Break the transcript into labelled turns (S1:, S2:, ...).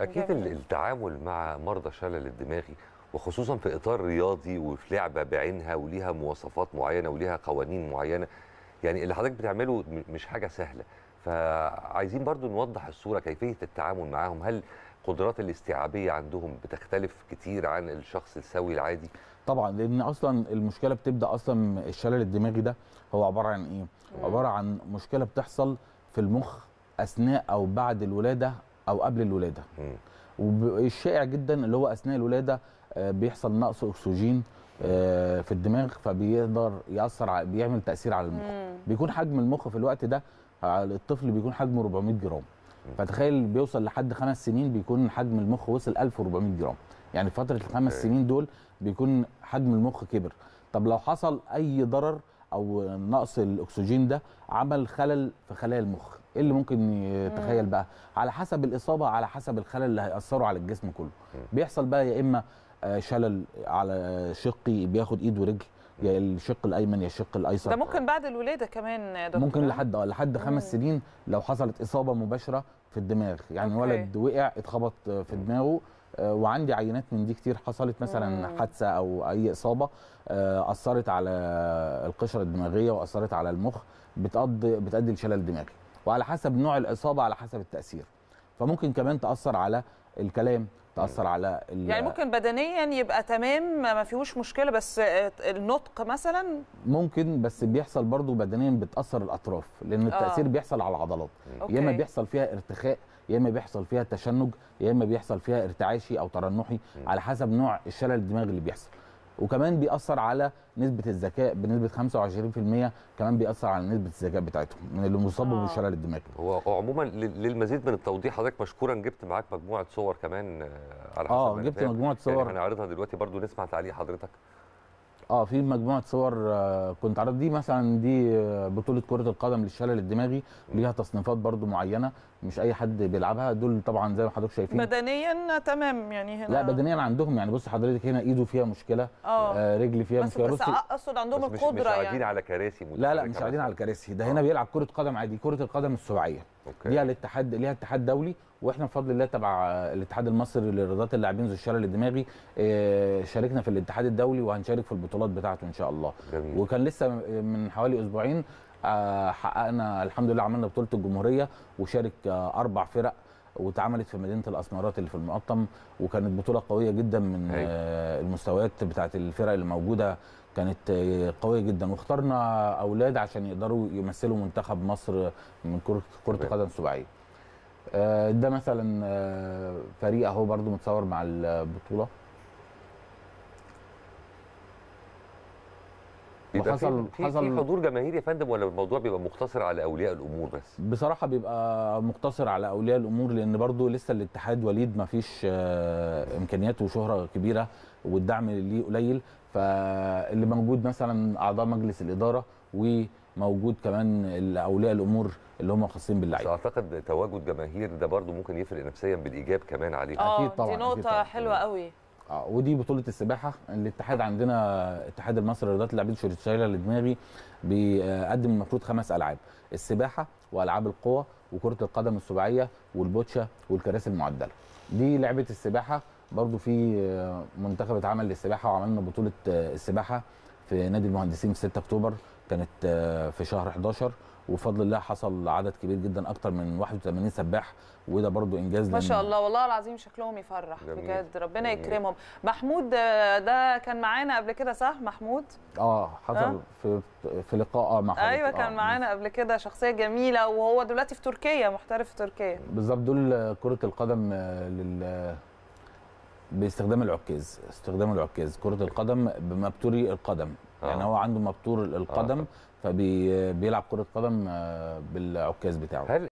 S1: اكيد التعامل مع مرضى شلل الدماغي وخصوصا في اطار رياضي وفي لعبه بعينها وليها مواصفات معينه وليها قوانين معينه يعني اللي حضرتك بتعمله مش حاجه سهله فعايزين برضو نوضح الصوره كيفيه التعامل معاهم هل قدرات الاستيعابيه عندهم بتختلف كتير عن الشخص السوي العادي طبعا
S2: لان اصلا المشكله بتبدا اصلا الشلل الدماغي ده هو عباره عن ايه عباره عن مشكله بتحصل في المخ اثناء او بعد الولاده او قبل الولاده والشائع جدا اللي هو اثناء الولاده آه، بيحصل نقص اكسجين آه، في الدماغ فبيقدر ياثر بيعمل تاثير على المخ بيكون حجم المخ في الوقت ده الطفل بيكون حجمه 400 جرام فتخيل بيوصل لحد خمس سنين بيكون حجم المخ وصل 1400 جرام يعني فتره الخمس سنين دول بيكون حجم المخ كبر طب لو حصل اي ضرر او نقص الاكسجين ده عمل خلل في خلايا المخ ايه اللي ممكن يتخيل بقى على حسب الاصابه على حسب الخلل اللي هياثره على الجسم كله بيحصل بقى يا اما آه، شلل على شقي بياخد ايد ورجل يا الشق الايمن يا الشق الايسر ده
S3: ممكن بعد الولاده كمان يا دكتور ممكن لحد
S2: آه، لحد خمس سنين لو حصلت اصابه مباشره في الدماغ يعني أوكي. ولد وقع اتخبط في دماغه آه، وعندي عينات من دي كتير حصلت مثلا حادثه او اي اصابه اثرت على القشره الدماغيه واثرت على المخ بتقضي بتؤدي لشلل دماغي وعلى حسب نوع الاصابه على حسب التاثير فممكن كمان تاثر على الكلام تاثر على يعني ممكن
S3: بدنيا يبقى تمام ما فيهوش مشكله بس النطق مثلا
S2: ممكن بس بيحصل برضو بدنيا بتاثر الاطراف لان آه. التاثير آه. بيحصل على العضلات يا اما بيحصل فيها ارتخاء يا اما بيحصل فيها تشنج يا اما بيحصل فيها ارتعاشي او ترنحي على حسب نوع الشلل الدماغي اللي بيحصل وكمان بيأثر على نسبة الذكاء بنسبة 25% كمان بيأثر على نسبة الذكاء بتاعتهم من اللي مصاب آه. بالشلل الدماغي
S1: هو عموما للمزيد من التوضيح حضرتك مشكورا جبت معاك مجموعة صور كمان آه، على حسب اه جبت مجموعة يعني صور يعني هنعرضها دلوقتي برضو نسمع تعليق حضرتك
S2: اه في مجموعه صور آه، كنت عرضت دي مثلا دي آه، بطوله كره القدم للشلل الدماغي ليها تصنيفات برضو معينه مش اي حد بيلعبها دول طبعا زي ما حضرتك شايفين
S3: بدنيا تمام يعني هنا لا
S2: بدنيا عندهم يعني بص حضرتك هنا ايده فيها مشكله آه, آه، رجل فيها بس مشكله بس اقصد عندهم بس القدره مش, مش يعني. قاعدين على كراسي لا لا مش قاعدين على كراسي ده آه. هنا بيلعب كره قدم عادي كره القدم السبعيه ليها الاتحاد ليها اتحاد دولي واحنا بفضل الله تبع الاتحاد المصري لرياضات اللاعبين ذو الشلل الدماغي آه، شاركنا في الاتحاد الدولي وهنشارك في البطولات بتاعته ان شاء الله جميل. وكان لسه من حوالي اسبوعين آه، حققنا الحمد لله عملنا بطوله الجمهوريه وشارك آه، اربع فرق واتعملت في مدينه الاسمرات اللي في المقطم وكانت بطوله قويه جدا من هي. أيوة. آه، المستويات بتاعت الفرق اللي موجوده كانت قويه جدا واخترنا اولاد عشان يقدروا يمثلوا منتخب مصر من كره كره قدم سباعيه. ده مثلا فريق اهو برده متصور مع البطوله
S1: حصل في حصل في حضور جماهيري يا فندم ولا الموضوع بيبقى مقتصر على اولياء الامور بس؟
S2: بصراحه بيبقى مقتصر على اولياء الامور لان برضو لسه الاتحاد وليد ما فيش آه، امكانيات وشهره كبيره والدعم ليه قليل فاللي موجود مثلا اعضاء مجلس الاداره وموجود كمان اولياء
S1: الامور اللي هم خاصين باللعيبه اعتقد تواجد جماهير ده برضو ممكن يفرق نفسيا بالايجاب كمان عليه آه، اكيد طبعا دي نقطه حلوه قوي اه ودي بطوله السباحه الاتحاد عندنا
S2: الاتحاد المصري لرياضات اللاعبين شايله لدماغي بيقدم المفروض خمس العاب السباحه والعاب القوى وكره القدم السباعيه والبوتشا والكراسي المعدله دي لعبه السباحه برضو في آه، منتخب اتعمل للسباحه وعملنا بطوله آه، السباحه في نادي المهندسين في 6 اكتوبر كانت آه، في شهر 11 وبفضل الله حصل عدد كبير جدا اكتر من 81 سباح وده برضو انجاز ما شاء الله
S3: والله العظيم شكلهم يفرح بجد ربنا جميل. يكرمهم محمود آه، ده كان معانا قبل كده صح محمود
S2: اه حصل آه؟ في في لقاء اه مع حضرتك ايوه آه، كان آه.
S3: معانا قبل كده شخصيه جميله وهو دلوقتي في تركيا محترف في تركيا
S2: بالظبط دول كره القدم لل باستخدام العكاز استخدام العكاز كره القدم بمبتوري القدم آه. يعني هو عنده مبتور القدم آه. فبيلعب كره قدم آه، بالعكاز بتاعه هل